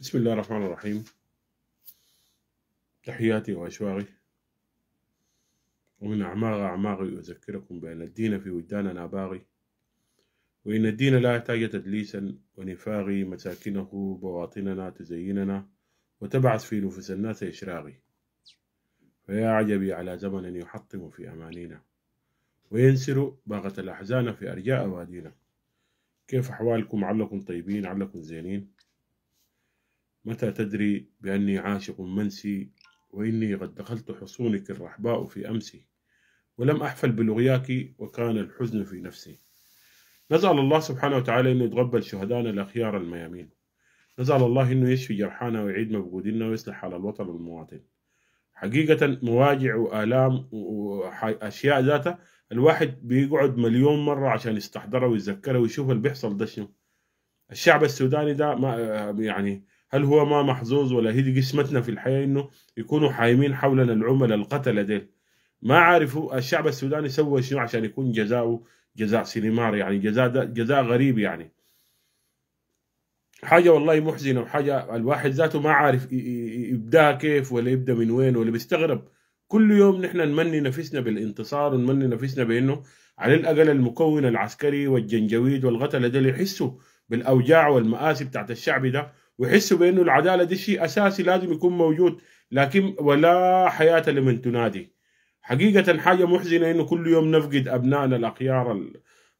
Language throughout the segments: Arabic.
بسم الله الرحمن الرحيم تحياتي وأشواقي ومن أعماق أعماقي أذكركم بأن الدين في وجداننا باغي وإن الدين لا يحتاج تدليسا ونفاغي مساكنه بواطننا تزيننا وتبعث في نفوس الناس إشراغي فيا عجبي على زمن يحطم في أمانينا وينسر باغة الأحزان في أرجاء وادينا كيف أحوالكم علكم طيبين علكم زينين متى تدري بأني عاشق منسي وإني قد دخلت حصونك الرحباء في أمسي ولم أحفل بلغياك وكان الحزن في نفسي نسأل الله سبحانه وتعالى أن يتقبل شهدانا الأخيار الميامين نسأل الله أنه يشفي جرحانا ويعيد مفقودنا ويصلح على الوطن والمواطن حقيقة مواجع وآلام وأشياء ذاتها الواحد بيقعد مليون مرة عشان يستحضرها ويتذكرها ويشوف اللي بيحصل ده شنو الشعب السوداني ده ما يعني هل هو ما محظوظ ولا هي دي قسمتنا في الحياه انه يكونوا حايمين حولنا العملاء القتله ديل ما عارفوا الشعب السوداني سوى شنو عشان يكون جزاؤه جزاء سينمار يعني جزاء جزاء غريب يعني حاجة والله محزنة وحاجة الواحد ذاته ما عارف يبداها كيف ولا يبدا من وين ولا بيستغرب كل يوم نحن نمني نفسنا بالانتصار ونمني نفسنا بانه على الاقل المكون العسكري والجنجويد والغتلة دول يحسوا بالاوجاع والمآسي بتاعت الشعب ده ويحسوا بانه العداله دي شيء اساسي لازم يكون موجود لكن ولا حياه لمن تنادي حقيقه حاجه محزنه انه كل يوم نفقد ابنائنا الاخيار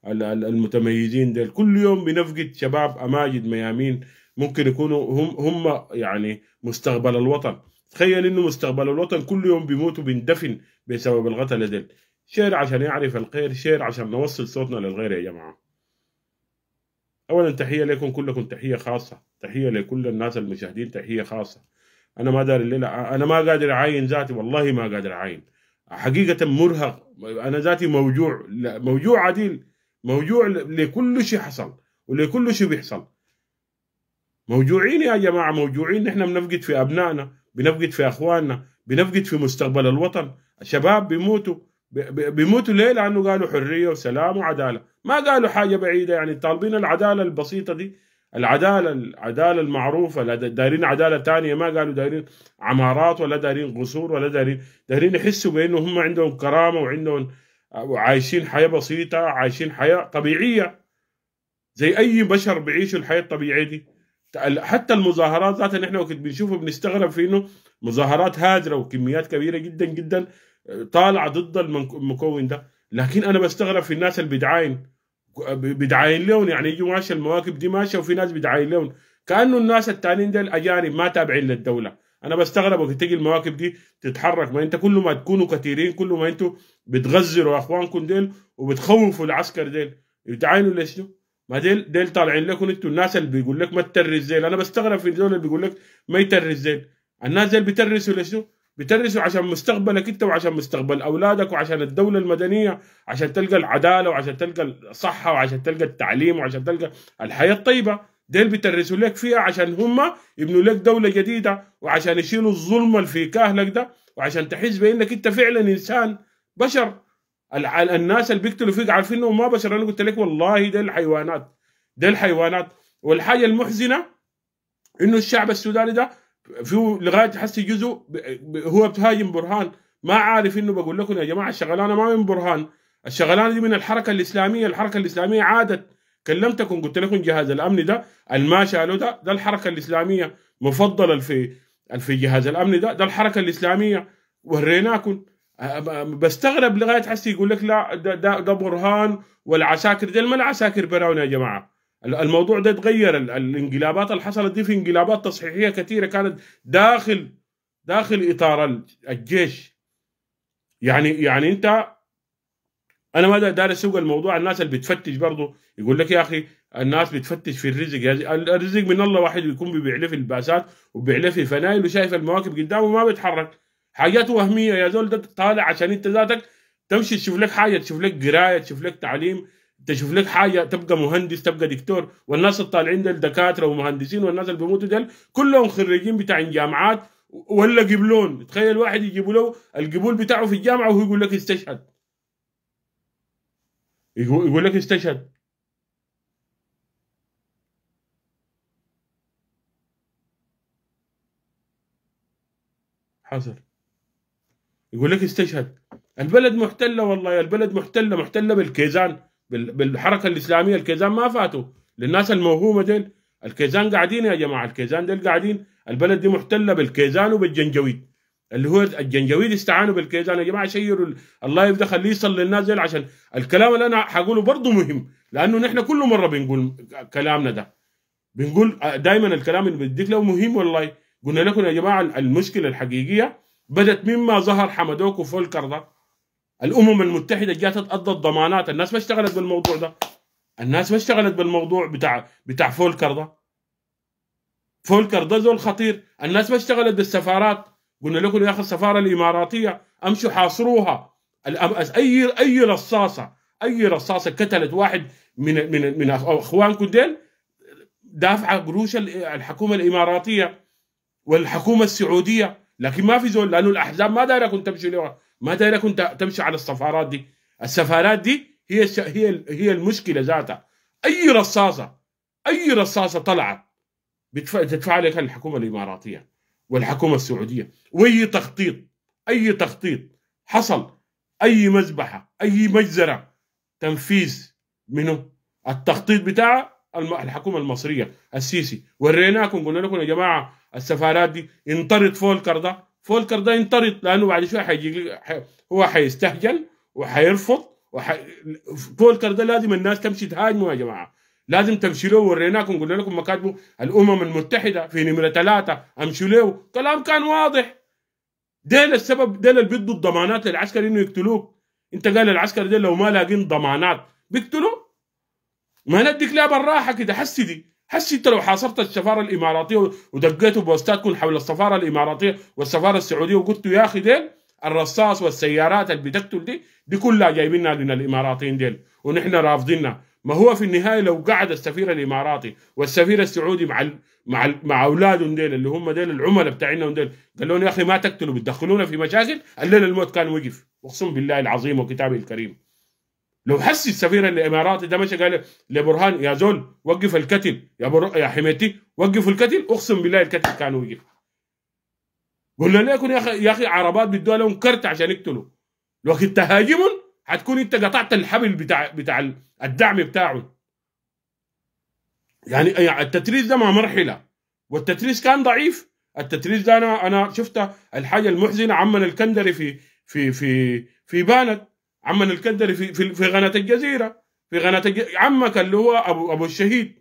المتميزين ديل كل يوم بنفقد شباب اماجد ميامين ممكن يكونوا هم هم يعني مستقبل الوطن تخيل انه مستقبل الوطن كل يوم بيموتوا بندفن بسبب القتله ديل شير عشان يعرف الخير شير عشان نوصل صوتنا للغير يا جماعه اولا تحيه لكم كلكم تحيه خاصه تحيه لكل الناس المشاهدين تحيه خاصه انا ما داري الليله انا ما قادر اعاين ذاتي والله ما قادر اعاين حقيقه مرهق انا ذاتي موجوع موجوع عديل موجوع لكل شيء حصل ولكل شيء بيحصل موجوعين يا جماعه موجوعين نحن بنفقد في ابنائنا بنفقد في اخواننا بنفقد في مستقبل الوطن الشباب بيموتوا بيموتوا ليه؟ لانه قالوا حريه وسلام وعداله، ما قالوا حاجه بعيده يعني طالبين العداله البسيطه دي العداله العداله المعروفه دايرين عداله ثانيه ما قالوا دايرين عمارات ولا دايرين قصور ولا دايرين دايرين يحسوا بانه هم عندهم كرامه وعندهم وعايشين حياه بسيطه عايشين حياه طبيعيه زي اي بشر بيعيشوا الحياه الطبيعيه دي حتى المظاهرات ذاتها نحن وقت بنشوفه بنستغرب في انه مظاهرات هاجره وكميات كبيره جدا جدا طالعه ضد المكون ده لكن انا بستغرب في الناس البدعاين بدعاين لهم يعني يجوا ماشي المواكب دي ماشيه وفي ناس بدعاين لهم كانه الناس التانيين ده اجانب ما تابعين للدوله انا بستغرب وقت تجي المواكب دي تتحرك ما انت كل ما تكونوا كثيرين كل ما انتوا بتغزروا اخوانكم ديل وبتخوفوا العسكر ديل بتعاينوا ليش ما ديل ديل طالعين لكم انتوا الناس اللي بيقول لك ما تترس ديل انا بستغرب في دول اللي بيقول لك ما يترس ديل الناس ديل بترسوا ليش بترسوا عشان مستقبلك انت وعشان مستقبل اولادك وعشان الدوله المدنيه عشان تلقى العداله وعشان تلقى الصحه وعشان تلقى التعليم وعشان تلقى الحياه الطيبه ديل بيترسوا لك فيها عشان هم يبنوا لك دوله جديده وعشان يشيلوا الظلم اللي في كاهلك ده وعشان تحس بانك انت فعلا انسان بشر الناس اللي بيقتلوا فيك عارفين انهم ما بشر انا قلت لك والله ديل الحيوانات ديل الحيوانات والحاجه المحزنه انه الشعب السوداني ده في لغايه حسي جزء هو بتهاجم برهان ما عارف انه بقول لكم يا جماعه الشغلانه ما من برهان الشغلانه دي من الحركه الاسلاميه الحركه الاسلاميه عادت كلمتكم قلت لكم جهاز الامن ده الما شالوا ده ده الحركه الاسلاميه مفضله في في جهاز الامن ده ده الحركه الاسلاميه وريناكم بستغرب لغايه حسي يقول لك لا ده, ده, ده برهان والعساكر دي ما العساكر براون يا جماعه الموضوع ده اتغير الانقلابات اللي حصلت دي في انقلابات تصحيحيه كثيره كانت داخل داخل اطار الجيش يعني يعني انت انا ما داري اسوق الموضوع الناس اللي بتفتش برضه يقول لك يا اخي الناس بتفتش في الرزق الرزق من الله واحد بيكون بيبيع له في الباسات وبيبيع له في فنايل وشايف المواكب قدامه ما بيتحرك حاجات وهميه يا زول ده طالع عشان انت ذاتك تمشي تشوف لك حاجه تشوف لك قرايه تشوف لك تعليم تشوف لك حاجه تبقى مهندس تبقى دكتور والناس الطالعين دول دكاتره ومهندسين والناس اللي بيموتوا دول كلهم خريجين بتاع جامعات ولا قبلون تخيل واحد يجيب له القبول بتاعه في الجامعه وهو يقول لك استشهد يقول لك استشهد حصل يقول لك استشهد البلد محتله والله البلد محتله محتله بالكيزان بالحركه الاسلاميه الكيزان ما فاتوا للناس الموهومه ديل الكيزان قاعدين يا جماعه الكيزان ديل قاعدين البلد دي محتله بالكيزان وبالجنجويد اللي هو الجنجويد استعانوا بالكيزان يا جماعه شيروا اللايف ده خليه يصل للناس ديل عشان الكلام اللي انا حقوله برضه مهم لانه نحن كل مره بنقول كلامنا ده بنقول دائما الكلام اللي بديك له مهم والله قلنا لكم يا جماعه المشكله الحقيقيه بدت مما ظهر حمدوك وفولكر ده الامم المتحده جات تقضت ضمانات الناس ما اشتغلت بالموضوع ده الناس ما اشتغلت بالموضوع بتاع بتاع فولكر ده فولكر ده زول خطير الناس ما اشتغلت بالسفارات قلنا لكم يا اخي السفاره الاماراتيه امشوا حاصروها اي اي رصاصه اي رصاصه قتلت واحد من من من اخوانكم ديل دافعه قروش الحكومه الاماراتيه والحكومه السعوديه لكن ما في زول لانه الاحزاب ما دايره كنت تمشي ما دايرك انت تمشي على السفارات دي السفارات دي هي هي هي المشكله ذاتها اي رصاصه اي رصاصه طلعت بتدفع لك الحكومه الاماراتيه والحكومه السعوديه واي تخطيط اي تخطيط حصل اي مذبحه اي مجزره تنفيذ منه التخطيط بتاع الحكومه المصريه السيسي وريناكم قلنا لكم يا جماعه السفارات دي انطرد فولكر ده فولكر ده ينطرد لانه بعد شويه حيجي هو حيستهجن وحيرفض وحي... فولكر ده لازم الناس تمشي تهاجمه يا جماعه لازم تمشي له وريناكم قلنا لكم مكاتبه الامم المتحده في نمره ثلاثه امشوا له كلام كان واضح ديل السبب ديل اللي بده الضمانات للعسكري انه يقتلوه انت قال العسكري ديل لو ما لاقين ضمانات بيقتلوه ما نديك لها بالراحه كده حسدي هسه انت لو حاصرت السفاره الاماراتيه ودقيتوا بوستاتكم حول السفاره الاماراتيه والسفاره السعوديه وقلت يا اخي ديل الرصاص والسيارات اللي بتقتل دي دي كلها جايبينها من الاماراتيين ديل ونحن رافضينها ما هو في النهايه لو قعد السفير الاماراتي والسفير السعودي مع ال... مع ال... مع اولادهم ديل اللي هم ديل العملاء بتاعنا ديل قال لهم يا اخي ما تقتلوا بتدخلونا في مشاكل الليل الموت كان وقف اقسم بالله العظيم وكتابه الكريم لو حس السفير الاماراتي ده مشى قال لبرهان يا زول وقف الكتل يا بر... يا حميتي وقف الكتل اقسم بالله الكتل كان وقف قلنا لكم يا اخي يا اخي عربات بدوا لهم كرت عشان يقتلوا لو كنت تهاجمهم حتكون انت قطعت الحبل بتاع بتاع الدعم بتاعهم يعني, يعني التتريس ده مع مرحله والتتريس كان ضعيف التتريس ده انا انا شفته الحاجه المحزنه عمل الكندري في في في في بانت عمنا الكدري في في, في قناه الجزيره في قناه الجزيرة عمك اللي هو ابو ابو الشهيد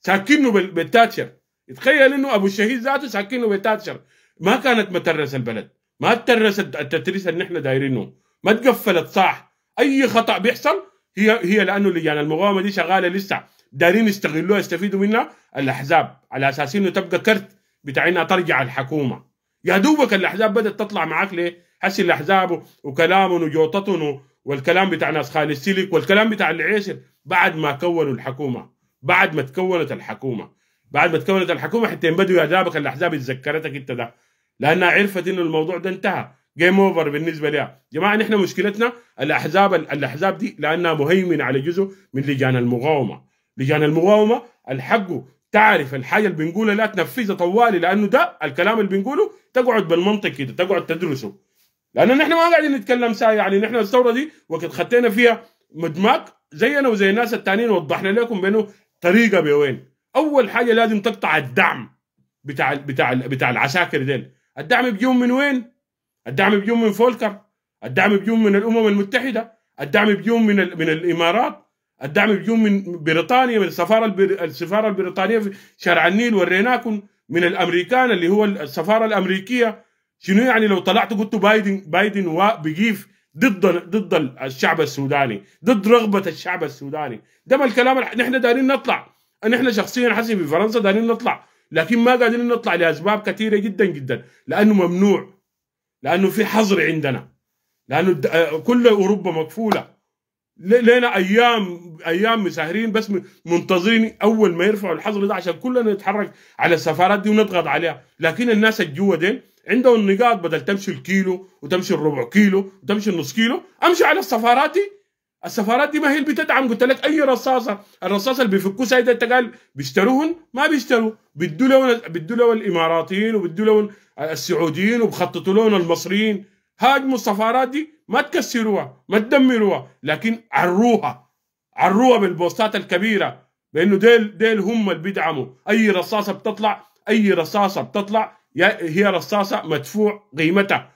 ساكنه بالتاتشر تخيل انه ابو الشهيد ذاته ساكنه بالتاتشر ما كانت مترس البلد ما ترست التتريس اللي احنا دايرينه ما تقفلت صح اي خطا بيحصل هي هي لانه لجان المقاومه دي شغاله لسه دارين يستغلوها يستفيدوا منها الاحزاب على اساس انه تبقى كرت بتاع انها ترجع الحكومه يا دوبك الاحزاب بدات تطلع معاك ليه؟ حسي الاحزاب وكلامهم وجوطتهم والكلام بتاع ناس خان السلك والكلام بتاع العيشر بعد ما كونوا الحكومه بعد ما تكونت الحكومه بعد ما تكونت الحكومه حتى بدوا يا الاحزاب اتذكرتك انت ده لانها عرفت انه الموضوع ده انتهى جيم اوفر بالنسبه لها جماعه نحن مشكلتنا الاحزاب الاحزاب دي لانها مهيمنه على جزء من لجان المقاومه لجان المقاومه الحق تعرف الحاجه اللي بنقولها لا تنفذها طوالي لانه ده الكلام اللي بنقوله تقعد بالمنطق كده تقعد تدرسه لانه نحن ما قاعدين نتكلم ساي يعني نحن الثوره دي وقت خطينا فيها مدماك زينا وزي الناس التانيين وضحنا لكم بانه طريقه بوين اول حاجه لازم تقطع الدعم بتاع بتاع بتاع العساكر ديل الدعم بيجي من وين؟ الدعم بيجي من فولكر الدعم بيجي من الامم المتحده الدعم بيجي من من الامارات الدعم بيجي من بريطانيا من السفاره البر... السفاره البريطانيه في شارع النيل وريناكم من الامريكان اللي هو السفاره الامريكيه شنو يعني لو طلعت قلت بايدن بايدن بيجيف ضد ضد الشعب السوداني ضد رغبه الشعب السوداني ده ما الكلام نحن دارين نطلع نحن شخصيا حسي في فرنسا دارين نطلع لكن ما قادرين نطلع لاسباب كثيره جدا جدا لانه ممنوع لانه في حظر عندنا لانه آه، كل اوروبا مقفوله لنا ايام ايام مسهرين بس منتظرين اول ما يرفعوا الحظر ده عشان كلنا نتحرك على السفارات دي ونضغط عليها لكن الناس الجوا دي عندهم النقاط بدل تمشي الكيلو وتمشي الربع كيلو وتمشي النص كيلو امشي على السفارات دي السفارات دي ما هي اللي بتدعم قلت لك اي رصاصه الرصاصه اللي بيفكوا سيد انت قال بيشتروهن ما بيشتروا بيدوا لهم بيدوا لهم الاماراتيين وبيدوا لهم السعوديين وبخططوا لهم المصريين هاجموا السفارات دي ما تكسروها ما تدمروها لكن عروها عروها بالبوستات الكبيره بانه ديل ديل هم اللي بيدعموا اي رصاصه بتطلع اي رصاصه بتطلع هي رصاصه مدفوع قيمتها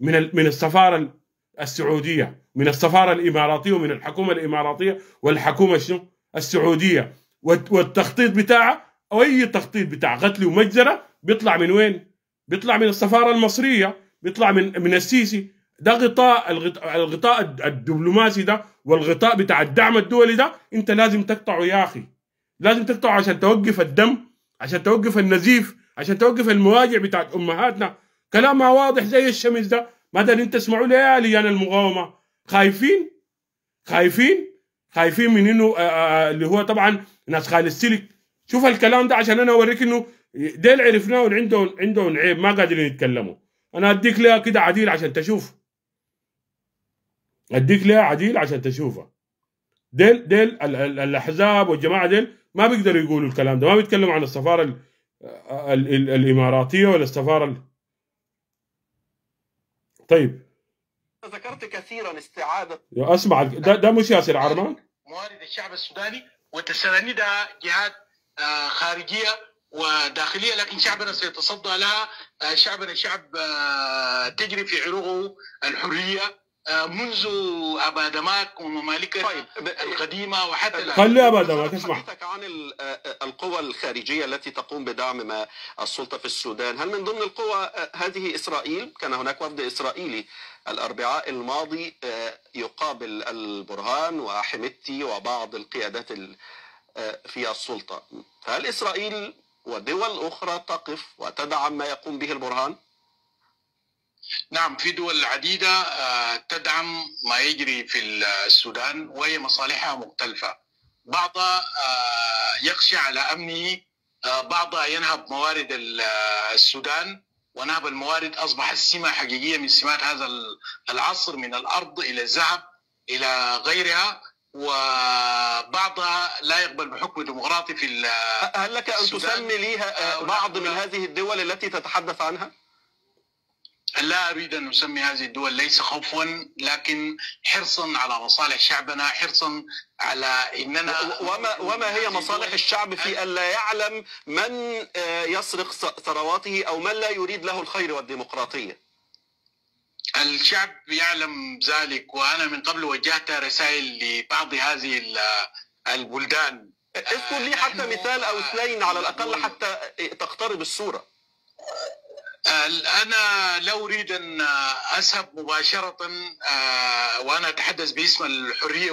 من من السفاره السعوديه من السفاره الاماراتيه ومن الحكومه الاماراتيه والحكومه شنو السعوديه والتخطيط بتاعها او اي تخطيط بتاع قتل ومجزره بيطلع من وين؟ بيطلع من السفاره المصريه بيطلع من من السيسي ده غطاء الغطاء الدبلوماسي ده والغطاء بتاع الدعم الدولي ده انت لازم تقطعه يا اخي لازم تقطعه عشان توقف الدم عشان توقف النزيف عشان توقف المواجع بتاعت امهاتنا كلامها واضح زي الشمس ده ما انت تسمعوا لي يعني المقاومه خايفين خايفين خايفين من انه آه، آه، آه، اللي هو طبعا ناس خالد السلك شوف الكلام ده عشان انا اوريك انه ديل عرفناه عندهم عندهم عيب ما قادرين يتكلموا انا اديك لها كده عديل عشان تشوف اديك لها عديل عشان تشوفها ديل ديل الاحزاب والجماعه ديل ما بيقدروا يقولوا الكلام ده ما بيتكلموا عن السفاره الاماراتيه ولا السفاره طيب ذكرت كثيرا استعاده اسمع ده ده مش ياسر عرمان موارد الشعب السوداني وتساندها جهات آه، خارجيه وداخليه لكن شعبنا سيتصدى لها آه، شعبنا شعب آه، تجري في عروقه الحريه آه، منذ ابا دماك وممالكه طيب. القديمه وحتى الان خلي ابا دماك اسمع عن آه، آه، القوى الخارجيه التي تقوم بدعم ما السلطه في السودان، هل من ضمن القوى هذه اسرائيل؟ كان هناك وفد اسرائيلي الاربعاء الماضي يقابل البرهان وحميدتي وبعض القيادات في السلطه، فهل اسرائيل ودول اخرى تقف وتدعم ما يقوم به البرهان؟ نعم في دول عديدة آه، تدعم ما يجري في السودان وهي مصالحها مختلفة بعضها آه، يخشى على أمنه آه، بعضها ينهب موارد السودان ونهب الموارد أصبح سمة حقيقية من سمات هذا العصر من الأرض إلى الذهب إلى غيرها وبعضها لا يقبل بحكم ديمقراطي في السودان هل لك أن تسمي لي بعض نعم. من هذه الدول التي تتحدث عنها؟ لا أريد أن أسمي هذه الدول ليس خوفا لكن حرصا على مصالح شعبنا حرصا على اننا وما وما هي مصالح الشعب في الا يعلم من آه، يسرق ثرواته او من لا يريد له الخير والديمقراطيه الشعب يعلم ذلك وانا من قبل وجهت رسائل لبعض هذه البلدان اذكر لي آه، حتى مثال او آه، اثنين على الاقل حتى تقترب الصوره انا لا اريد ان اسهب مباشره آه، وانا اتحدث باسم الحريه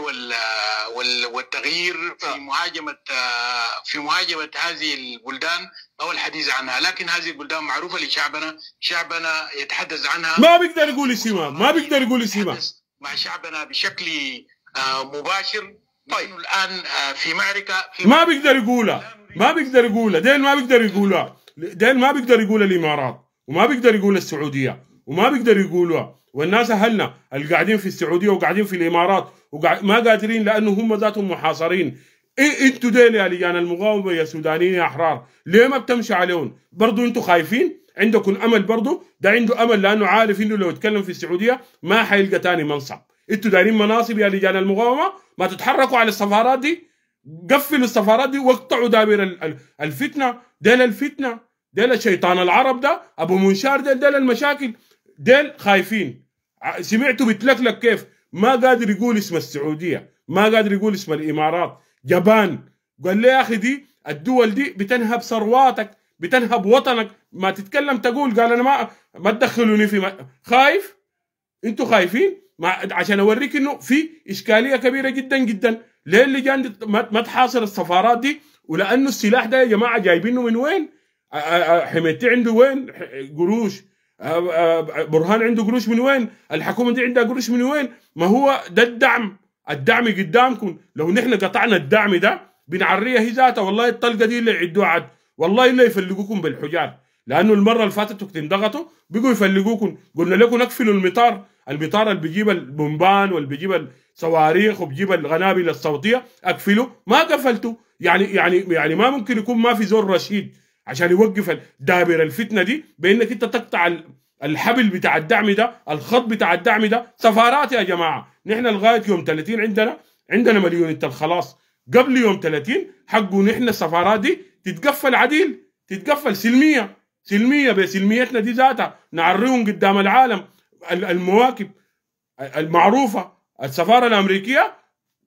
والتغيير في آه. مهاجمه آه، في مهاجمه هذه البلدان او الحديث عنها، لكن هذه البلدان معروفه لشعبنا، شعبنا يتحدث عنها ما بيقدر يقول اسمها، ما بيقدر يقول اسمها مع شعبنا بشكل مباشر طيب الان في معركه في ما بيقدر يقولها ما بيقدر يقولها دين ما بيقدر يقولها دين ما بيقدر يقولها الامارات وما بيقدر يقول السعوديه وما بيقدر يقولوها والناس اهلنا اللي قاعدين في السعوديه وقاعدين في الامارات وقاعد ما قادرين لانه هم ذاتهم محاصرين إيه انتوا ديل يا لجان المقاومه يا سودانيين يا احرار ليه ما بتمشي عليهم برضو انتوا خايفين عندكم امل برضو ده عنده امل لانه عارف انه لو اتكلم في السعوديه ما حيلقى ثاني منصب انتوا دايرين مناصب يا لجان المقاومه ما تتحركوا على السفارات دي قفلوا السفارات دي واقطعوا دابر الفتنه ديل الفتنه ديل شيطان العرب ده ابو منشار ديل ديل المشاكل ديل خايفين سمعته بتلكلك كيف ما قادر يقول اسم السعوديه ما قادر يقول اسم الامارات جبان قال لي يا اخي دي الدول دي بتنهب ثرواتك بتنهب وطنك ما تتكلم تقول قال انا ما ما تدخلوني في ما خايف انتوا خايفين ما عشان اوريك انه في اشكاليه كبيره جدا جدا ليه اللجان ما تحاصر السفارات دي ولانه السلاح ده يا جماعه جايبينه من وين حميتي عنده وين قروش برهان عنده قروش من وين الحكومه دي عندها قروش من وين ما هو ده الدعم الدعم قدامكم لو نحن قطعنا الدعم ده بنعريها هي ذاتها والله الطلقه دي اللي يعدوها عد والله اللي يفلقوكم بالحجار لانه المره اللي فاتت تنضغطوا انضغطوا بقوا يفلقوكم قلنا لكم اقفلوا المطار المطار اللي بيجيب البومبان واللي بيجيب الصواريخ وبيجيب القنابل الصوتيه اقفلوا ما قفلتوا يعني يعني يعني ما ممكن يكون ما في زور رشيد عشان يوقف دابر الفتنه دي بانك انت تقطع الحبل بتاع الدعم ده الخط بتاع الدعم ده سفارات يا جماعه نحن لغايه يوم 30 عندنا عندنا مليون انت خلاص قبل يوم 30 حقه نحن السفارات دي تتقفل عديل تتقفل سلميه سلميه بسلميتنا دي ذاتها نعريهم قدام العالم المواكب المعروفه السفاره الامريكيه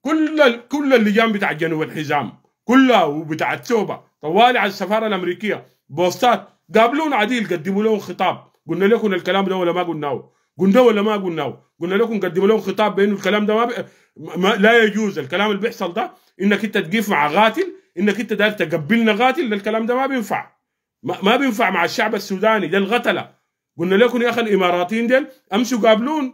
كل كل اللجان بتاع جنوب الحزام كلها وبتاع التوبه طوالي على السفاره الامريكيه بوستات قابلونا عديل قدموا لهم خطاب قلنا لكم الكلام ده ولا ما قلناه قلنا ولا ما قلناه قلنا لكم قدموا لهم خطاب بانه الكلام ده ما, ب... ما لا يجوز الكلام اللي بيحصل ده انك انت تقيف مع قاتل انك انت داير تقبلنا قاتل ده الكلام ده ما بينفع ما, ما بينفع مع الشعب السوداني ده الغتله قلنا لكم يا اخي الاماراتيين ديل امشوا قابلون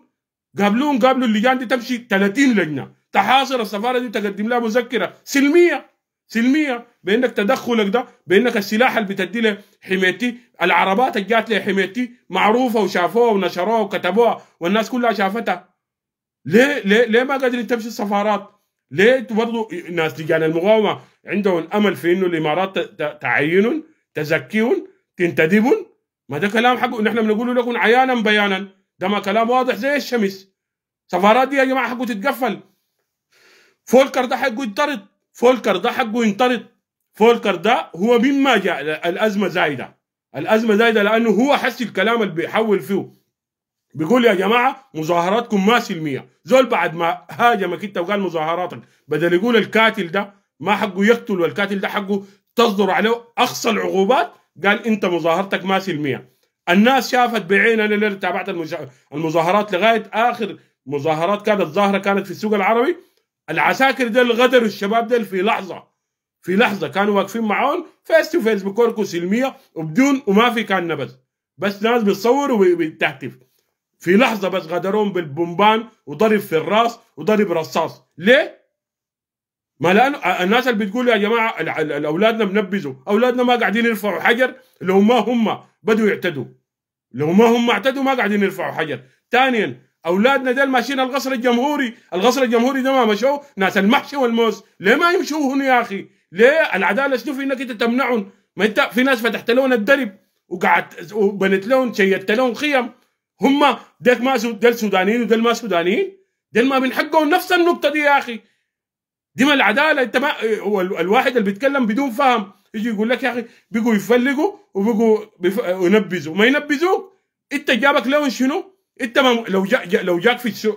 قابلون قابلوا اللجان دي تمشي 30 لجنه تحاصر السفاره دي تقدم لها مذكره سلميه سلميه بانك تدخلك ده بانك السلاح اللي بتدي له حمايتي العربات اللي جات له حمايتي معروفه وشافوها ونشروها وكتبوها والناس كلها شافتها ليه ليه ليه ما قادرين تمشي السفارات؟ ليه برضه ناس لجان المقاومه عندهم امل في انه الامارات تعينهم تزكيهم تنتدبهم ما ده كلام حقه نحن بنقول لكم عيانا بيانا ده ما كلام واضح زي الشمس سفارات دي يا جماعه حقه تتقفل فولكر ده حقه يضطرد فولكر ده حقه ينطرد فولكر ده هو مما جاء الازمه زايده الازمه زايده لانه هو حس الكلام اللي بيحول فيه بيقول يا جماعه مظاهراتكم ما سلميه زول بعد ما هاجمك انت وقال مظاهراتك بدل يقول الكاتل ده ما حقه يقتل والكاتل ده حقه تصدر عليه اقصى العقوبات قال انت مظاهرتك ما سلميه الناس شافت بعينها اللي تابعت المظاهرات لغايه اخر مظاهرات كانت ظاهره كانت في السوق العربي العساكر ديل غدروا الشباب ديل في لحظه في لحظه كانوا واقفين معهم فيس تو فيس بكوركو سلميه وبدون وما في كان نبز بس ناس بتصور وبتهتف في لحظه بس غدرهم بالبومبان وضرب في الراس وضرب رصاص ليه؟ ما لانه الناس اللي بتقول يا جماعه اولادنا بنبذوا اولادنا ما قاعدين يرفعوا حجر لو ما هم بدوا يعتدوا لو ما هم اعتدوا ما قاعدين يرفعوا حجر ثانيا اولادنا ديل ماشيين القصر الجمهوري، القصر الجمهوري ده ما مشوا ناس المحشي والموز، ليه ما يمشوا هنا يا اخي؟ ليه العداله شنو في انك انت تمنعهم؟ ما انت في ناس فتحت لهم الدرب وقعدت وبنت لهم شيدت لهم خيم هم ديك ما ديل سودانيين وديل ما سودانيين ديل ما من حقهم نفس النقطه دي يا اخي دي ما العداله انت ما هو الواحد اللي بيتكلم بدون فهم يجي يقول لك يا اخي بيجوا يفلقوا وبيجوا ينبذوا ما ينبذوك انت جابك لهم شنو؟ انت ما لو جاك لو جاك في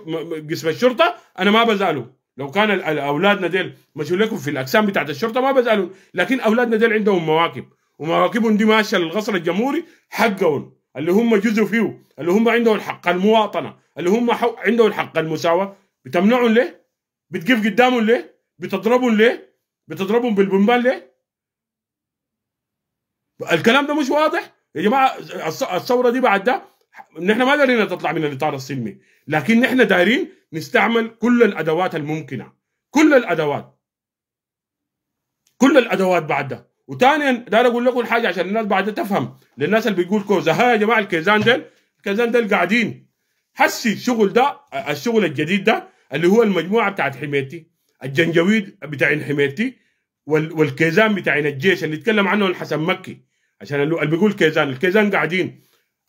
قسم الشرطه انا ما بزعله لو كان اولادنا ديل مشوا لكم في الاقسام بتاعت الشرطه ما بزعلهم لكن اولادنا ديل عندهم مواكب ومواكبهم دي ماشيه للغصر الجمهوري حقهم اللي هم جزء فيه اللي هم عندهم حق المواطنه اللي هم عندهم حق المساواه بتمنعهم ليه؟ بتقف قدامهم ليه؟ بتضربهم ليه؟ بتضربهم بالبنبان ليه؟ الكلام ده مش واضح يا جماعه الثوره دي بعد ده نحن ما دارين تطلع من الاطار السلمي لكن نحن دايرين نستعمل كل الادوات الممكنه كل الادوات كل الادوات بعد ده وثانيا داير اقول لكم حاجه عشان الناس بعد تفهم للناس اللي بيقول كوزا ها يا جماعه الكيزان ديل الكيزان ديل قاعدين حسي الشغل ده الشغل الجديد ده اللي هو المجموعه بتاعت حميتي الجنجويد بتاعين حميتي والكيزان بتاعين الجيش اللي يتكلم عنه الحسن مكي عشان اللي بيقول كيزان الكيزان قاعدين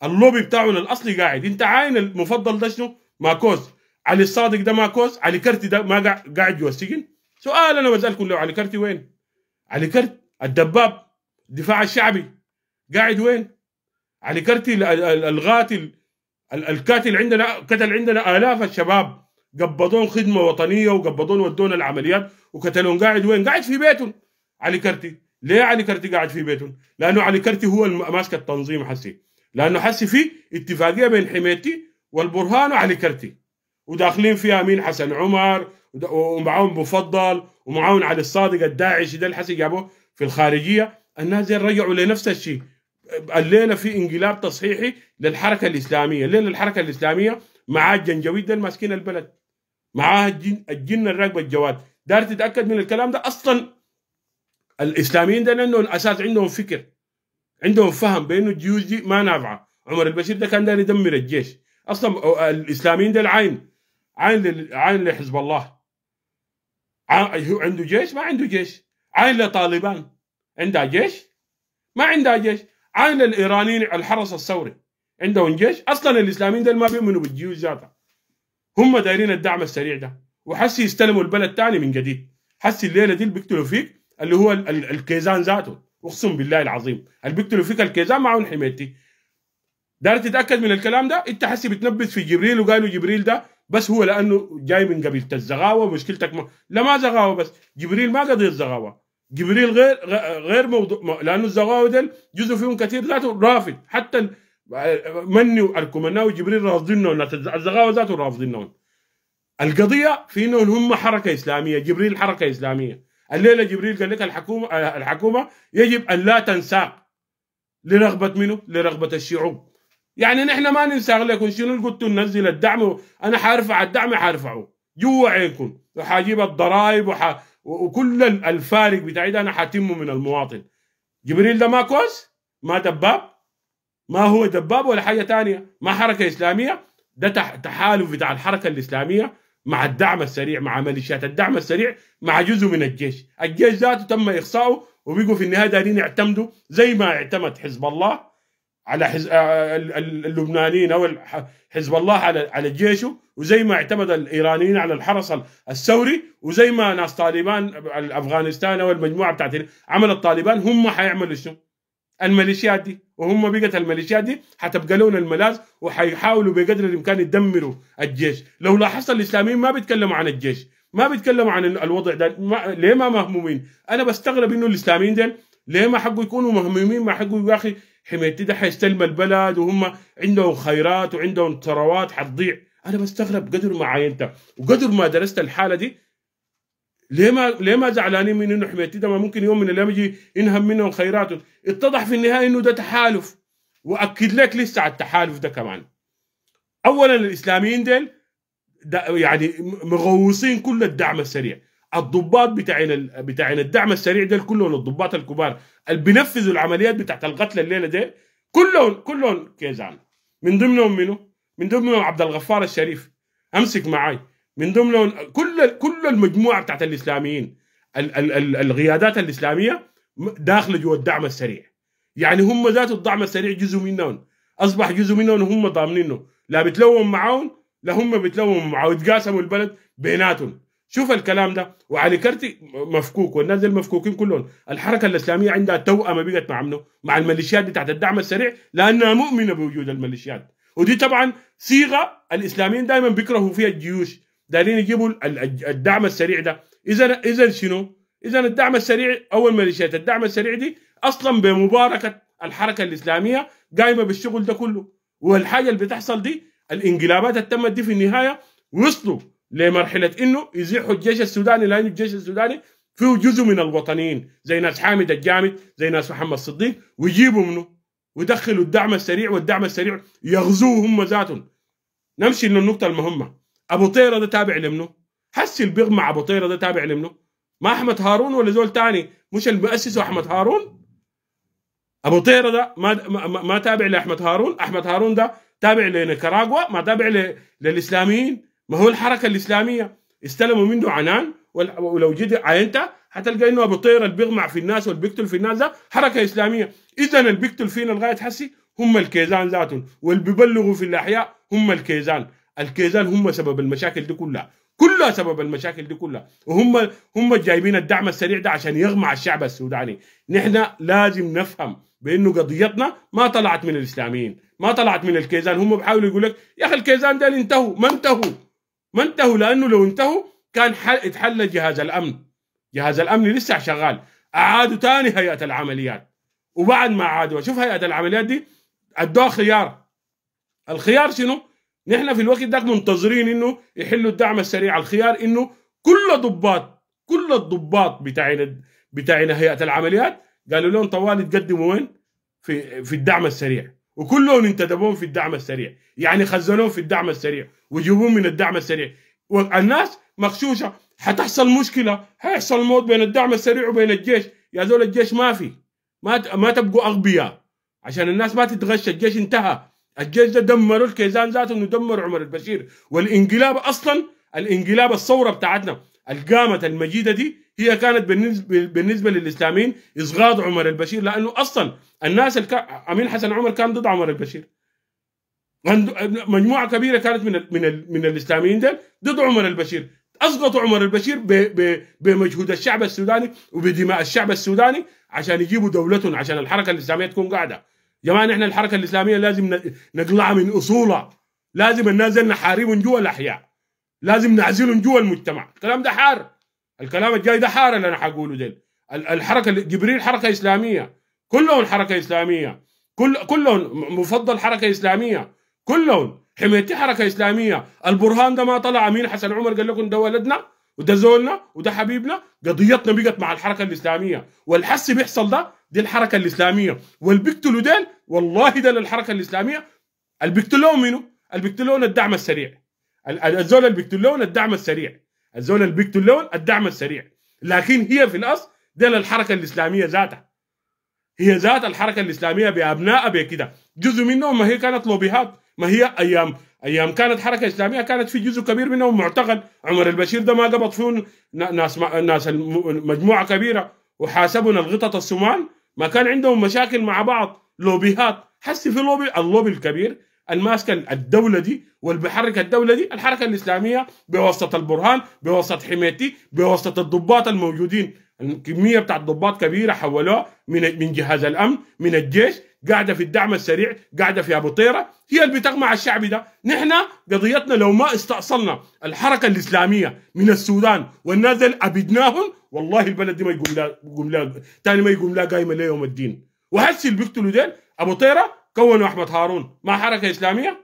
اللوبي بتاعه الاصلي قاعد انت عاين المفضل ده شنو؟ ماكوس علي الصادق ده ماكوس علي كرتي ده ما قاعد جوا السجن سؤال انا بسالكم لو علي كرتي وين؟ علي كرت الدباب الدفاع الشعبي قاعد وين؟ علي كرتي الغاتل الكاتل عندنا قتل عندنا الاف الشباب قبضون خدمه وطنيه وقبضون ودونا العمليات وقتلون قاعد وين؟ قاعد في بيتهم علي كرتي ليه علي كرتي قاعد في بيتهم؟ لانه علي كرتي هو ماسك التنظيم حسي لانه حسي في اتفاقيه بين حميتي والبرهان وعلي كرتي وداخلين فيها مين حسن عمر ومعاون مفضل ومعاون علي الصادق الداعشي ده الحسي جابوه في الخارجيه الناس دي رجعوا لنفس الشيء الليله في انقلاب تصحيحي للحركه الاسلاميه، الليله الحركه الاسلاميه معاها الجنجويد ده ماسكين البلد. معاها الجن الجن الراكب الجواد، دار تتاكد من الكلام ده اصلا الاسلاميين ده لانه الاساس عندهم فكر عندهم فهم بانه الجيوش دي ما نافعه عمر البشير ده كان داير يدمر الجيش اصلا الاسلاميين ده العين عين عين لحزب الله عنده جيش ما عنده جيش عين لطالبان عندها جيش ما عندها جيش عين للايرانيين الحرس الثوري عندهم جيش اصلا الاسلاميين ده ما بيؤمنوا بالجيوش ذاتها هم دايرين الدعم السريع ده وحسي يستلموا البلد تاني من جديد حسي الليله دي اللي بيقتلوا فيك اللي هو الكيزان ذاته اقسم بالله العظيم اللي بيقتلوا فيك الكيزان معهم حميتي دار تتاكد من الكلام ده انت حسي بتنبس في جبريل وقالوا جبريل ده بس هو لانه جاي من قبيله الزغاوه مشكلتك ما لا ما زغاوه بس جبريل ما قضيه زغاوه جبريل غير غير موضوع لانه الزغاوه ده جزء فيهم كثير ذاته رافض حتى مني الكومناوي وجبريل رافضينهم الزغاوه ذاته رافضينهم القضيه في انهم هم حركه اسلاميه جبريل حركه اسلاميه الليله جبريل قال لك الحكومه الحكومه يجب ان لا تنساق لرغبه منه؟ لرغبه الشعوب. يعني نحن ما ننساق لكم شنو قلتوا ننزل الدعم انا حارفع الدعم حارفعه جوا عينكم وحاجيب الضرائب وح... وكل الفارق بتاعي ده انا حتمه من المواطن. جبريل ده ما كوس؟ ما دباب؟ ما هو دباب ولا حاجه ثانيه، ما حركه اسلاميه ده تحالف بتاع الحركه الاسلاميه مع الدعم السريع مع ميليشيات الدعم السريع مع جزء من الجيش الجيش ذاته تم إخصاؤه وبيقوا في النهاية دارين يعتمدوا زي ما اعتمد حزب الله على حز... آه، اللبنانيين أو حزب الله على على جيشه وزي ما اعتمد الإيرانيين على الحرس الثوري وزي ما ناس طالبان الأفغانستان أو المجموعة بتاعت عمل الطالبان هم حيعملوا شنو الميليشيات دي وهم بقت الميليشيات دي حتبقى لون الملاذ وحيحاولوا بقدر الامكان يدمروا الجيش لو لاحظت الاسلاميين ما بيتكلموا عن الجيش ما بيتكلموا عن الوضع ده ما ليه ما مهمومين انا بستغرب انه الاسلاميين ده ليه ما حقوا يكونوا مهمومين ما حقوا يا اخي حميتي ده حيستلم البلد وهم عندهم خيرات وعندهم ثروات حتضيع انا بستغرب قدر ما عاينتها وقدر ما درست الحاله دي ليه ما ليه ما زعلانين من انه حميتي ده ما ممكن يوم من الايام يجي ينهم منهم خيراته اتضح في النهايه انه ده تحالف واكد لك لسه على التحالف ده كمان اولا الاسلاميين ديل يعني مغوصين كل الدعم السريع الضباط بتاعين بتاعين الدعم السريع ديل كلهم الضباط الكبار اللي بينفذوا العمليات بتاعت القتل الليله ديل كلهم كلهم كيزان من ضمنهم منو؟ من ضمنهم عبد الغفار الشريف امسك معاي من ضمن كل كل المجموعه بتاعت الاسلاميين القيادات الاسلاميه داخله جوا الدعم السريع يعني هم ذات الدعم السريع جزء منهم اصبح جزء منهم هم ضامنينه لا بتلوم معاهم لا هم بتلوموا معاهم ويتقاسموا البلد بيناتهم شوف الكلام ده وعلي كرتي مفكوك والناس دي المفكوكين كلهم الحركه الاسلاميه عندها توأمه بقت مع منه مع الميليشيات بتاعت الدعم السريع لانها مؤمنه بوجود الميليشيات ودي طبعا صيغه الاسلاميين دائما بيكرهوا فيها الجيوش دارين يجيبوا الدعم السريع ده اذا اذا شنو؟ اذا الدعم السريع اول الميليشيات الدعم السريع دي اصلا بمباركه الحركه الاسلاميه قايمه بالشغل ده كله والحاجه اللي بتحصل دي الانقلابات اللي تمت دي في النهايه وصلوا لمرحله انه يزيحوا الجيش السوداني لانه الجيش السوداني فيه جزء من الوطنيين زي ناس حامد الجامد زي ناس محمد صديق ويجيبوا منه ويدخلوا الدعم السريع والدعم السريع يغزوه هم ذاتهم نمشي للنقطه المهمه ابو طيره ده تابع لمنه حس البغ مع ابو طيره ده تابع لمنه ما احمد هارون ولا زول ثاني؟ مش اللي مؤسسه احمد هارون ابو طيره ده ما ما, ما تابع لاحمد هارون احمد هارون ده تابع لنيكاراغوا ما تابع للاسلاميين ما هو الحركه الاسلاميه استلموا منه عنان ولو جيت عينته حتلقى انه ابو طيره اللي بيغمع في الناس واللي بيقتل في الناس ده حركه اسلاميه اذا اللي بيقتل فينا لغايه حسي هم الكيزان ذاتهم واللي بيبلغوا في الاحياء هم الكيزان الكيزان هم سبب المشاكل دي كلها كلها سبب المشاكل دي كلها وهم هم جايبين الدعم السريع ده عشان يغمع الشعب السوداني نحن لازم نفهم بانه قضيتنا ما طلعت من الاسلاميين ما طلعت من الكيزان هم بيحاولوا يقول لك يا اخي الكيزان ده انتهوا ما انتهوا ما انتهوا لانه لو انتهوا كان حل اتحل جهاز الامن جهاز الامن لسه شغال اعادوا ثاني هيئه العمليات وبعد ما عادوا شوف هيئه العمليات دي ادوها خيار الخيار شنو؟ نحن في الوقت ده منتظرين انه يحلوا الدعم السريع الخيار انه كل ضباط كل الضباط بتاعنا بتاعنا هيئه العمليات قالوا لهم طوال تقدموا وين؟ في في الدعم السريع وكلهم انتدبوهم في الدعم السريع يعني خزنوهم في الدعم السريع وجيبوهم من الدعم السريع والناس مغشوشه حتحصل مشكله حيحصل موت بين الدعم السريع وبين الجيش يا زول الجيش ما في ما ما تبقوا اغبياء عشان الناس ما تتغش الجيش انتهى الجيش ده دمروا الكيزان ذاته انه دمر عمر البشير والانقلاب اصلا الانقلاب الثوره بتاعتنا القامت المجيده دي هي كانت بالنسبه بالنسبه للاسلاميين اصغاد عمر البشير لانه اصلا الناس الكا... امين حسن عمر كان ضد عمر البشير مجموعه كبيره كانت من ال من ال من الاسلاميين دول ضد عمر البشير اسقطوا عمر البشير ب... ب... بمجهود الشعب السوداني وبدماء الشعب السوداني عشان يجيبوا دولتهم عشان الحركه الاسلاميه تكون قاعده جماعه نحن الحركه الاسلاميه لازم نقلعها من اصولها لازم الناس نحاربهم جوا الاحياء لازم نعزلهم جوا المجتمع الكلام ده حار الكلام الجاي ده حار اللي انا حقوله ده الحركه جبريل حركه اسلاميه كلهم حركه اسلاميه كل كلهم مفضل حركه اسلاميه كلهم حميتي حركه اسلاميه البرهان ده ما طلع امين حسن عمر قال لكم ده ولدنا وده زولنا وده حبيبنا قضيتنا بقت مع الحركه الاسلاميه والحس بيحصل ده دي الحركه الاسلاميه والبيقتلوا ديل والله ديل الحركه الاسلاميه البيقتلوا منو؟ البيقتلون الدعم السريع الزول البيقتلون الدعم السريع الزول البيقتلون الدعم السريع لكن هي في الاصل ديل الحركه الاسلاميه ذاتها هي ذات الحركه الاسلاميه بابنائها بكده جزء منهم ما هي كانت لوبيهات ما هي ايام ايام كانت حركه اسلاميه كانت في جزء كبير منهم معتقل عمر البشير ده ما قبض فيه ناس ناس مجموعه كبيره وحاسبنا الغطط الصومال ما كان عندهم مشاكل مع بعض لوبيهات حسي في لوبي اللوبي الكبير الماسك الدوله دي والبحرك الدوله دي الحركه الاسلاميه بواسطه البرهان بواسطه حميتي بواسطه الضباط الموجودين الكميه بتاع الضباط كبيره حولوها من من جهاز الامن من الجيش قاعده في الدعم السريع قاعده في ابو طيره هي اللي بتغمع الشعب ده نحن قضيتنا لو ما استأصلنا الحركه الاسلاميه من السودان والنازل ابدناهم والله البلد دي ما يقوم لا يقوم لا ثاني ما يقوم لا قايمه ليوم الدين وهسي اللي بيقتلوا ديل ابو طيره كونوا احمد هارون ما حركه اسلاميه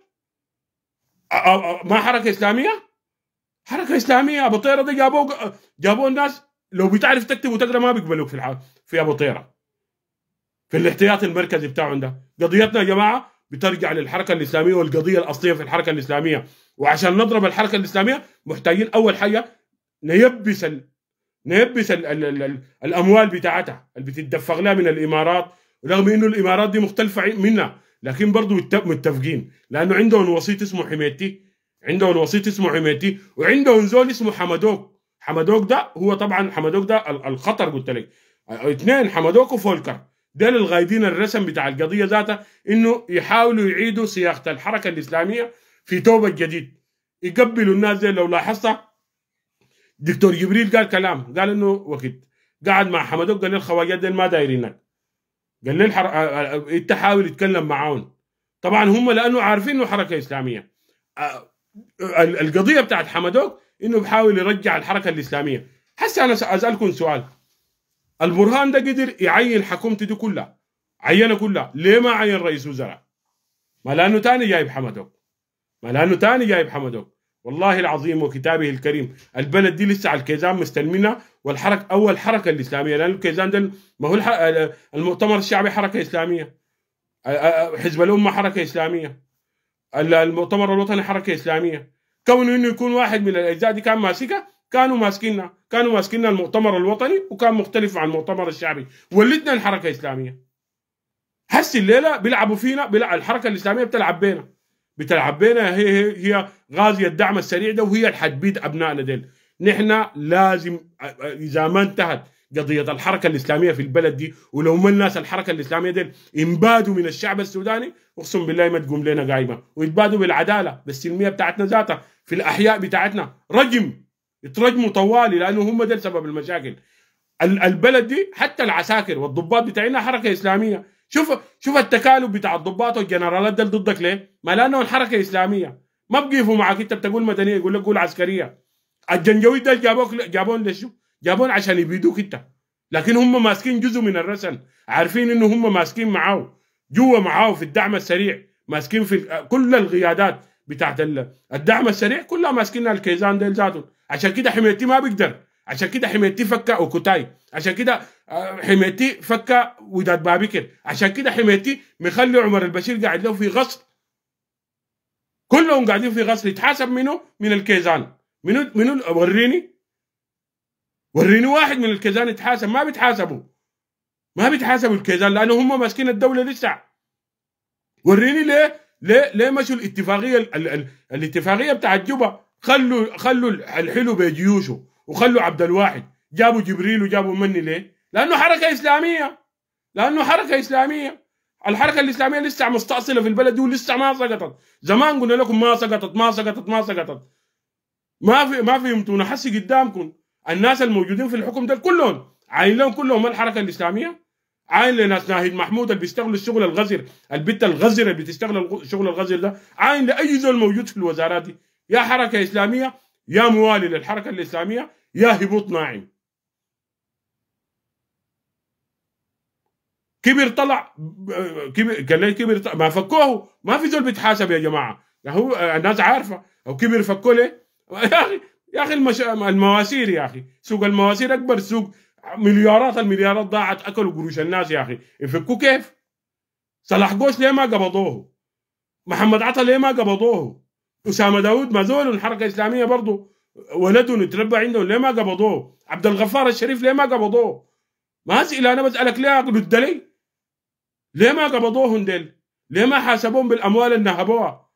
ما حركه اسلاميه حركه اسلاميه ابو طيره ده جابوه جابوه الناس لو بتعرف تكتب وتقرا ما بيقبلوك في الحال في ابو طيره في الاحتياط المركزي بتاعه ده قضيتنا يا جماعه بترجع للحركه الاسلاميه والقضيه الاصليه في الحركه الاسلاميه وعشان نضرب الحركه الاسلاميه محتاجين اول حاجه نيبس ال... نيبس ال... ال... ال... ال... الاموال بتاعتها اللي بتتدفق لها من الامارات رغم انه الامارات دي مختلفه منا لكن برضه متفقين لانه عندهم وسيط اسمه حميتي عندهم وسيط اسمه حميتي وعندهم زول اسمه حمدوك حمدوك ده هو طبعا حمدوك ده الخطر قلت لك اثنين حمدوك وفولكر ده للغايدين الرسم بتاع القضيه ذاتها انه يحاولوا يعيدوا صياغه الحركه الاسلاميه في توبه جديد يقبلوا الناس دي لو لاحظت دكتور جبريل قال كلام قال انه وقت قعد مع حمد قال له الخواجات دي ما دايرينك قال لي الحر... آه، آه، آه، انت حاول تتكلم معاهم طبعا هم لانه عارفين انه حركه اسلاميه القضيه بتاعت حمدوك انه بحاول يرجع الحركه الاسلاميه هسه انا اسالكم سؤال البرهان ده قدر يعين حكومته دي كلها عينه كلها ليه ما عين رئيس وزراء ما لانه تاني جايب حمدوك ما لانه تاني جايب حمدوك والله العظيم وكتابه الكريم البلد دي لسه على الكيزان مستلمينها والحركة أول حركة الإسلامية لأن الكيزان ده ما هو آه، المؤتمر الشعبي حركة إسلامية آه، آه، حزب الأمة حركة إسلامية المؤتمر الوطني حركة إسلامية كونه إنه يكون واحد من الأجزاء دي كان ماسكها كانوا ماسكيننا كانوا ماسكيننا المؤتمر الوطني وكان مختلف عن المؤتمر الشعبي ولدنا الحركه الاسلاميه هسه الليله بيلعبوا فينا بيلعب الحركه الاسلاميه بتلعب بينا بتلعب بينا هي هي, هي غازيه الدعم السريع ده وهي اللي حتبيد ابنائنا ديل نحن لازم اذا ما انتهت قضيه الحركه الاسلاميه في البلد دي ولو ما الناس الحركه الاسلاميه ديل انبادوا من الشعب السوداني اقسم بالله ما تقوم لنا قايمه ويتبادوا بالعداله بالسلميه بتاعتنا ذاتها في الاحياء بتاعتنا رجم اترجموا طوالي لانه هم ده سبب المشاكل البلد دي حتى العساكر والضباط بتاعنا حركه اسلاميه شوف شوف التكالب بتاع الضباط والجنرالات ده ضدك ليه؟ ما لانه الحركه اسلاميه ما بقيفوا معك انت بتقول مدنيه يقول لك قول عسكريه الجنجويد ده جابوك جابون ليش؟ جابون عشان يبيدوك انت لكن هم ماسكين جزء من الرسن عارفين انه هم ماسكين معاه جوا معاه في الدعم السريع ماسكين في كل القيادات بتاعت الدعم السريع كلها ماسكين الكيزان ديل ذاته عشان كده حميتي ما بيقدر عشان كده حميتي فكة اوكوتاي عشان كده آه، حميتي فكة وداد بابكر عشان كده حميتي مخلي عمر البشير قاعد له في غصر كلهم قاعدين في غصر يتحاسب منه من الكيزان منو منو وريني وريني واحد من الكيزان يتحاسب ما بيتحاسبوا ما بيتحاسبوا الكيزان لانه هم ماسكين الدوله لسه وريني ليه ليه ليه مشوا الاتفاقيه ال ال ال الاتفاقيه بتاعت جوبا خلوا خلوا الحلو بجيوشه وخلوا عبد الواحد جابوا جبريل وجابوا مني ليه؟ لانه حركه اسلاميه لانه حركه اسلاميه الحركه الاسلاميه لسه مستأصله في البلد ولسه ما سقطت زمان قلنا لكم ما سقطت ما سقطت ما سقطت ما في ما فهمتونا حسي قدامكم الناس الموجودين في الحكم ده كلهم عاين لهم كلهم الحركه الاسلاميه عاين لناس ناهد محمود اللي بيشتغلوا الشغل الغزر البت الغزره اللي بتشتغل الشغل الغزر ده عاين لاي زول موجود في الوزارات دي يا حركة إسلامية يا موالي للحركة الإسلامية يا هبوط ناعم كبر طلع كبر قال لي كبر طلع. ما فكوه ما في زول بيتحاسب يا جماعه هو الناس عارفه او كبر فكوه ليه يا اخي يا اخي المش... المواسير يا اخي سوق المواسير اكبر سوق مليارات المليارات ضاعت اكلوا قروش الناس يا اخي يفكوا كيف؟ صلاح قوش ليه ما قبضوه؟ محمد عطا ليه ما قبضوه؟ اسامه داوود ما زول الحركه الاسلاميه برضه ولدهم اتربى عندهم ليه ما قبضوه؟ عبد الغفار الشريف ليه ما قبضوه؟ ما اسئله انا بسالك ليه رد لي؟ ليه ما قبضوهم ديل؟ ليه ما حاسبوهم بالاموال اللي نهبوها؟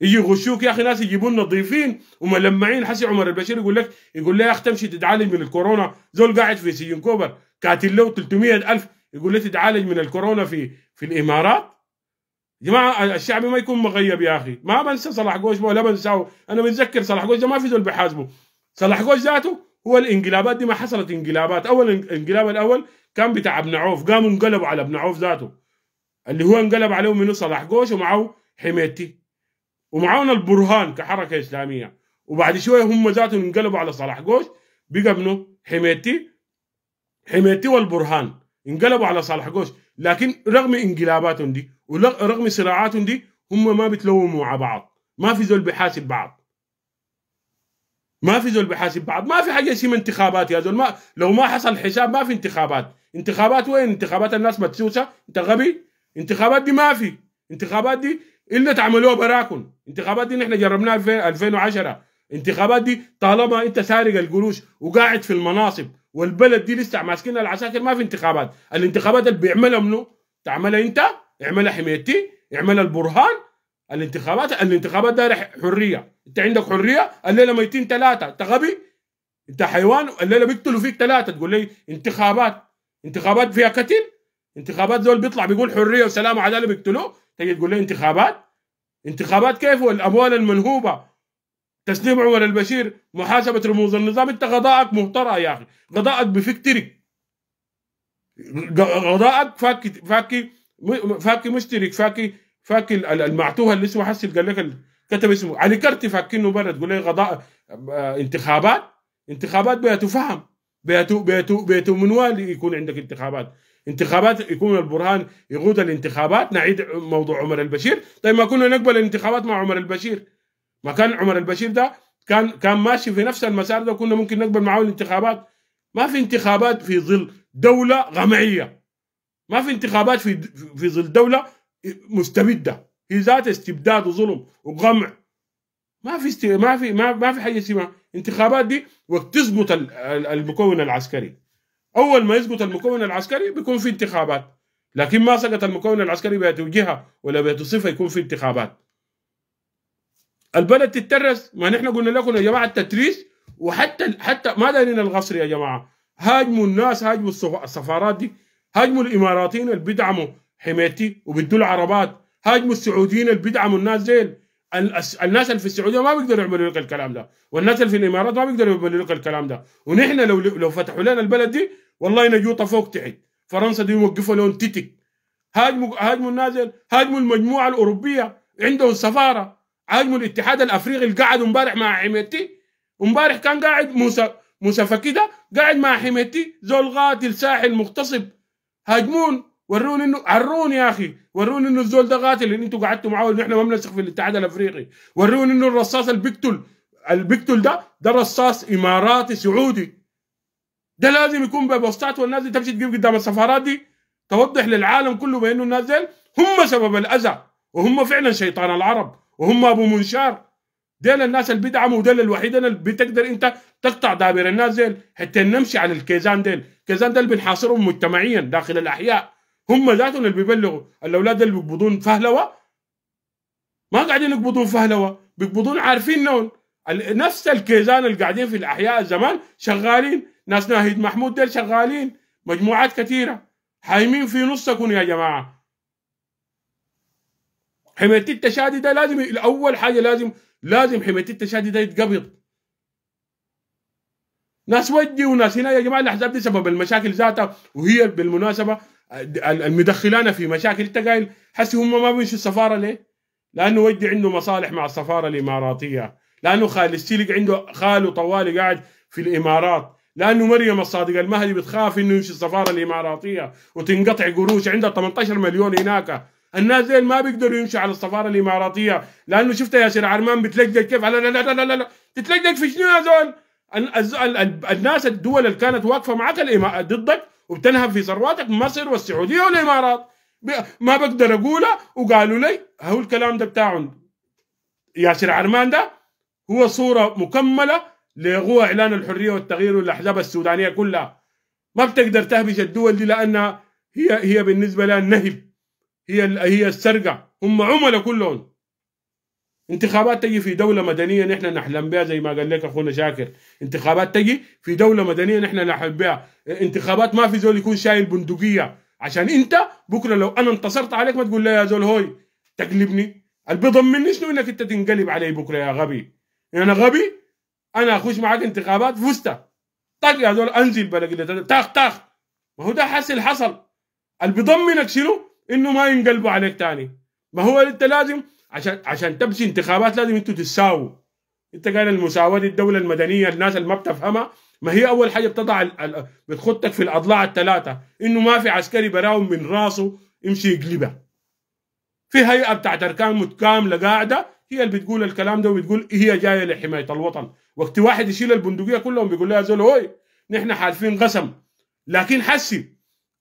يجي يغشوك يا اخي ناس يجيبون نظيفين وملمعين حسي عمر البشير يقول لك يقول لي يا اخي تمشي تتعالج من الكورونا زول قاعد في سجن كوبر كاتل له 300 الف يقول لي تتعالج من الكورونا في في الامارات جماعه الشعبي ما يكون مغيب يا اخي ما بنسى صلاح قوش ولا بنساه انا متذكر صلاح قوش ده ما في زول بحاسبه صلاح قوش ذاته هو الانقلابات دي ما حصلت انقلابات اول الانقلاب الاول كان بتاع ابن عوف قاموا انقلبوا على ابن عوف ذاته اللي هو انقلب عليه منه صلاح قوش ومعه حميتي ومعاهم البرهان كحركه اسلاميه وبعد شويه هم ذاتهم انقلبوا على صلاح قوش بقى ابنه حميتي حميتي والبرهان انقلبوا على صلاح قوش لكن رغم انقلاباتهم دي ورغم صراعاتهم دي هم ما بتلوموا مع بعض ما في زول بيحاسب بعض ما في زول بيحاسب بعض ما في حاجه اسمها انتخابات يا زول ما لو ما حصل حساب ما في انتخابات انتخابات وين انتخابات الناس مدسوسه انت غبي انتخابات دي ما في انتخابات دي الا تعملوها براكن انتخابات دي نحن جربناها في 2010 انتخابات دي طالما انت سارق القروش وقاعد في المناصب والبلد دي لسه ماسكين العساكر ما في انتخابات الانتخابات اللي بيعملها منو تعملها انت اعملها حميتي اعملها البرهان الانتخابات الانتخابات دايره حريه انت عندك حريه الليله ميتين ثلاثه انت غبي انت حيوان الليله بيقتلوا فيك ثلاثه تقول لي انتخابات انتخابات فيها قتل انتخابات زول بيطلع بيقول حريه وسلام وعداله بيقتلوه تيجي تقول لي انتخابات انتخابات كيف والاموال المنهوبه تسليم عمر البشير محاسبه رموز النظام انت غضاءك مهترى يا اخي غضاءك بفكترك ترك غضاءك فاكي فاكي فاكي مشترك فاكي فاكي المعتوه اللي اسمه حسي قال لك كتب اسمه علي كرتي فاكينه برد تقول لي غضاء آه، انتخابات انتخابات فهم بيتو بيتو بيتو منوال يكون عندك انتخابات انتخابات يكون البرهان يقود الانتخابات نعيد موضوع عمر البشير طيب ما كنا نقبل الانتخابات مع عمر البشير ما كان عمر البشير ده كان كان ماشي في نفس المسار ده كنا ممكن نقبل معاه الانتخابات ما في انتخابات في ظل دوله غمعيه ما في انتخابات في في ظل دوله مستبده هي ذات استبداد وظلم وقمع ما في است... ما في ما, ما في حاجه اسمها انتخابات دي وقت تظبط المكون العسكري اول ما يظبط المكون العسكري بيكون في انتخابات لكن ما سقط المكون العسكري بيتوجهها ولا بيتصفها يكون في انتخابات البلد تترس ما نحن قلنا لكم يا جماعه التتريس وحتى حتى ما دارين الغصر يا جماعه هاجموا الناس هاجموا السفارات دي هاجموا الاماراتيين اللي بيدعموا حمايتي وبيدوا العربات هاجموا السعوديين اللي بيدعموا الناس ديل الناس اللي في السعوديه ما بيقدروا يعملوا لك الكلام ده والناس اللي في الامارات ما بيقدروا يعملوا لك الكلام ده ونحن لو لو فتحوا لنا البلد دي والله نجوطه فوق تحت فرنسا دي موقفه لون تيتك هاجموا هاجموا النازل هاجموا المجموعه الاوروبيه عندهم سفاره هاجموا الاتحاد الافريقي اللي قعد امبارح مع حميتي امبارح كان قاعد موسى موسى فكيده قاعد مع حميتي زول قاتل ساحل مغتصب هاجمون وروني انه عروني يا اخي وروني انه الزول ده قاتل اللي انتم قعدتوا معاه ونحن ما بنثق في الاتحاد الافريقي وروني انه الرصاص اللي بيقتل اللي بيقتل ده ده رصاص اماراتي سعودي ده لازم يكون ببوستات والناس دي تمشي تجيب قدام السفارات دي توضح للعالم كله بانه الناس ديل هم سبب الاذى وهم فعلا شيطان العرب وهم ابو منشار ديل الناس اللي بيدعموا وديل الوحيد اللي بتقدر انت تقطع دابر الناس ديل حتى نمشي على الكيزان ديل الكيزان ديل بنحاصرهم مجتمعيا داخل الاحياء هم ذاتهم اللي بيبلغوا الاولاد اللي بيقبضون فهلوه ما قاعدين يقبضون فهلوه بيقبضون عارفين نون نفس الكيزان اللي قاعدين في الاحياء زمان شغالين ناس ناهيد محمود ديل شغالين مجموعات كثيره حايمين في نصكم يا جماعه حمايه التشادي ده لازم اول حاجه لازم لازم حمايه التشادي ده يتقبض ناس ودي وناس هنا يا جماعه الاحزاب دي سبب المشاكل ذاتها وهي بالمناسبه المدخلانا في مشاكل انت قايل حسي هم ما بيمشوا السفاره ليه؟ لانه ودي عنده مصالح مع السفاره الاماراتيه لانه خال السيلق عنده خاله طوالي قاعد في الامارات لانه مريم الصادق المهدي بتخاف انه يمشي السفاره الاماراتيه وتنقطع قروش عندها 18 مليون هناك الناس ديل ما بيقدروا يمشوا على السفاره الاماراتيه لانه شفت ياسر عرمان بتلجج كيف لا لا لا لا لا, لا. تتلجج في شنو يا زول؟ الناس الدول اللي كانت واقفه معك ضدك وبتنهب في ثرواتك مصر والسعوديه والامارات ما بقدر اقولها وقالوا لي هو الكلام ده بتاعهم ياسر عرمان ده هو صوره مكمله لغوا اعلان الحريه والتغيير والاحزاب السودانيه كلها ما بتقدر تهبش الدول دي لانها هي هي بالنسبه لها النهب هي هي السرقه هم عملاء كلهم انتخابات تجي في دوله مدنيه نحن نحلم بها زي ما قال لك اخونا شاكر انتخابات تجي في دوله مدنيه نحن نحلم بها انتخابات ما في زول يكون شايل بندقيه عشان انت بكره لو انا انتصرت عليك ما تقول لي يا زول هوي تقلبني البيضمني شنو انك انت تنقلب علي بكره يا غبي انا غبي انا اخش معاك انتخابات فزت طق يا زول انزل بلاقي تاخ تاخ ما هو ده حاصل حصل اللي بيضمنك شنو انه ما ينقلبوا عليك تاني ما هو انت لازم عشان عشان تمشي انتخابات لازم انتوا تساووا انت قال المساواه دي الدوله المدنيه الناس اللي ما بتفهمها ما هي اول حاجه بتضع ال... بتخطك في الاضلاع الثلاثه انه ما في عسكري براهم من راسه يمشي يقلبها في هيئه بتاعت اركان متكامله قاعده هي اللي بتقول الكلام ده وبتقول هي جايه لحمايه الوطن وقت واحد يشيل البندقيه كلهم بيقول لها زول هوي نحن حالفين قسم لكن حسي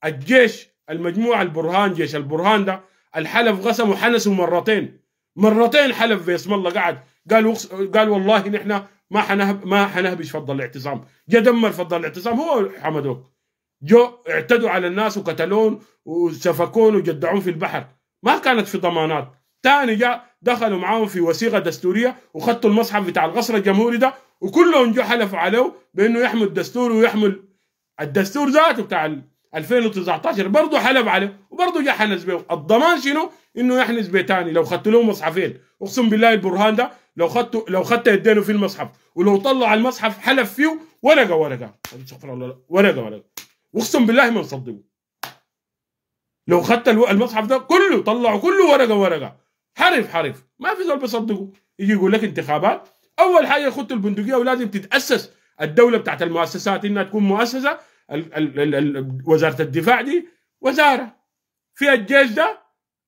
الجيش المجموعه البرهان جيش البرهان ده الحلف قسم حنسه مرتين مرتين حلف باسم الله قعد قال قال والله نحن ما حنهب ما حنهبش فضل الاعتصام جا دمر فضل الاعتصام هو حمدوك جو اعتدوا على الناس وقتلون وسفكون وجدعون في البحر ما كانت في ضمانات ثاني جاء دخلوا معاهم في وثيقه دستوريه وخطوا المصحف بتاع القصر الجمهوري ده وكلهم جو حلفوا عليه بانه يحمل الدستور ويحمل الدستور ذاته بتاع 2019 برضه حلب عليه وبرضه جا حنس بيه الضمان شنو؟ انه يحنس بيه ثاني لو خدت له مصحفين اقسم بالله البرهان ده لو خدته لو خدت يدينه في المصحف ولو طلع المصحف حلف فيه ورقه ورقه استغفر الله ورقه ورقه اقسم بالله ما نصدقه لو خدت المصحف ده كله طلعه كله ورقه ورقه حرف حرف ما في زول بيصدقه يجي يقول لك انتخابات اول حاجه خدت البندقيه ولازم تتاسس الدوله بتاعت المؤسسات انها تكون مؤسسه وزاره الدفاع دي وزاره فيها الجيش ده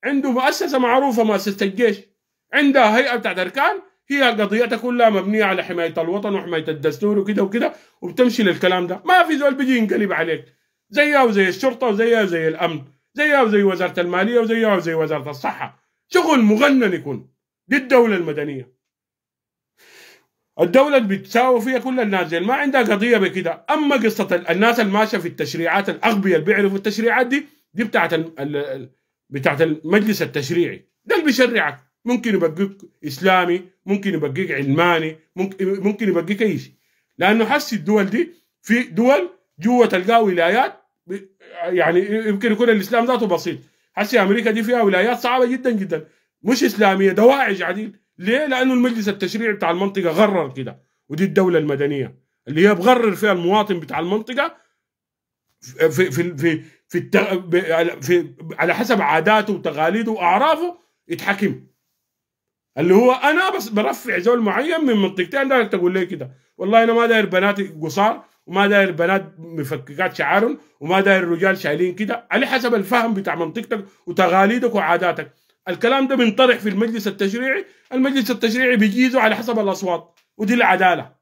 عنده مؤسسه معروفه مؤسسه الجيش عندها هيئه بتاعت اركان هي قضيتها كلها مبنيه على حمايه الوطن وحمايه الدستور وكده وكده وبتمشي للكلام ده ما في زول بيجي ينقلب عليك زيها وزي الشرطه وزيها وزي الامن زيها وزي وزاره الماليه وزيها وزي وزاره الصحه شغل مغنن يكون دي الدوله المدنيه الدولة بتساوي فيها كل الناس ما عندها قضية بكده أما قصة الناس الماشية في التشريعات الأغبية اللي بيعرفوا التشريعات دي دي بتاعت بتاعت المجلس التشريعي ده اللي بيشرعك ممكن يبقيك إسلامي ممكن يبقيك علماني ممكن ممكن يبقيك أي شيء لأنه حس الدول دي في دول جوه تلقاها ولايات يعني يمكن يكون الإسلام ذاته بسيط حسي أمريكا دي فيها ولايات صعبة جدا جدا مش إسلامية دواعش عديل ليه؟ لانه المجلس التشريعي بتاع المنطقه غرر كده ودي الدوله المدنيه اللي هي بغرر فيها المواطن بتاع المنطقه في في في في, التغ... في على حسب عاداته وتقاليده واعرافه يتحكم اللي هو انا بس برفع زول معين من منطقتي انا تقول لي كده والله انا ما داير بناتي قصار وما داير بنات مفككات شعارهم وما داير رجال شايلين كده على حسب الفهم بتاع منطقتك وتقاليدك وعاداتك الكلام ده بينطرح في المجلس التشريعي المجلس التشريعي بيجيزه على حسب الاصوات ودي العداله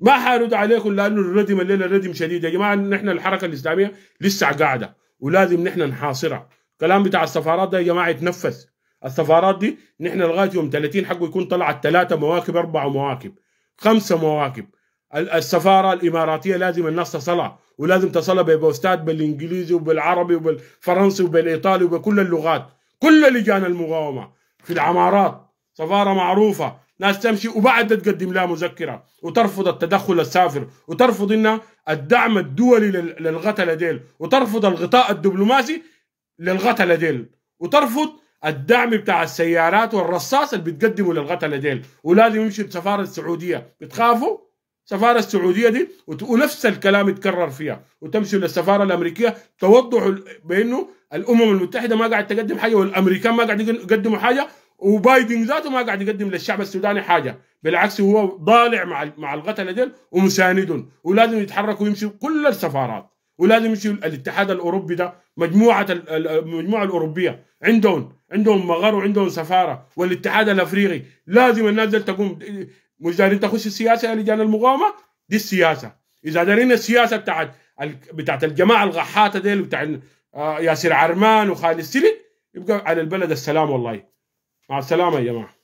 ما حارد عليكم لانه الردم الليله ردم شديد يا جماعه نحن الحركه الاسلاميه لسه قاعده ولازم نحن نحاصرها كلام بتاع السفارات ده يا جماعه يتنفس السفارات دي نحن لغايه يوم 30 حقه يكون طلعت ثلاثه مواكب اربعه مواكب خمسه مواكب السفاره الاماراتيه لازم الناس تصلها ولازم تصلها ببوستات بالانجليزي وبالعربي وبالفرنسي وبالايطالي وبكل اللغات كل لجان المقاومه في العمارات سفاره معروفه ناس تمشي وبعد تقدم لها مذكره وترفض التدخل السافر وترفض انها الدعم الدولي للغتله ديل وترفض الغطاء الدبلوماسي للغتله ديل وترفض الدعم بتاع السيارات والرصاص اللي بتقدمه للغتله ديل ولازم يمشي السفاره السعوديه بتخافوا السفاره السعوديه دي ونفس الكلام يتكرر فيها وتمشي للسفاره الامريكيه توضح بانه الامم المتحده ما قاعد تقدم حاجه والامريكان ما قاعد يقدموا حاجه وبايدن ذاته ما قاعد يقدم للشعب السوداني حاجه بالعكس هو ضالع مع مع القتله ديل ومساندهم ولازم يتحركوا ويمشوا كل السفارات ولازم يمشي الاتحاد الاوروبي ده مجموعه المجموعه الاوروبيه عندهم عندهم مغار وعندهم سفاره والاتحاد الافريقي لازم الناس دي تقوم مش دارين تخش السياسه يا لجان المقاومه دي السياسه اذا دارين السياسه بتاعت بتاعت الجماعه الغحاته ديل بتاع آه، ياسر عرمان وخالد سلي يبقى على البلد السلام والله مع السلامه يا جماعه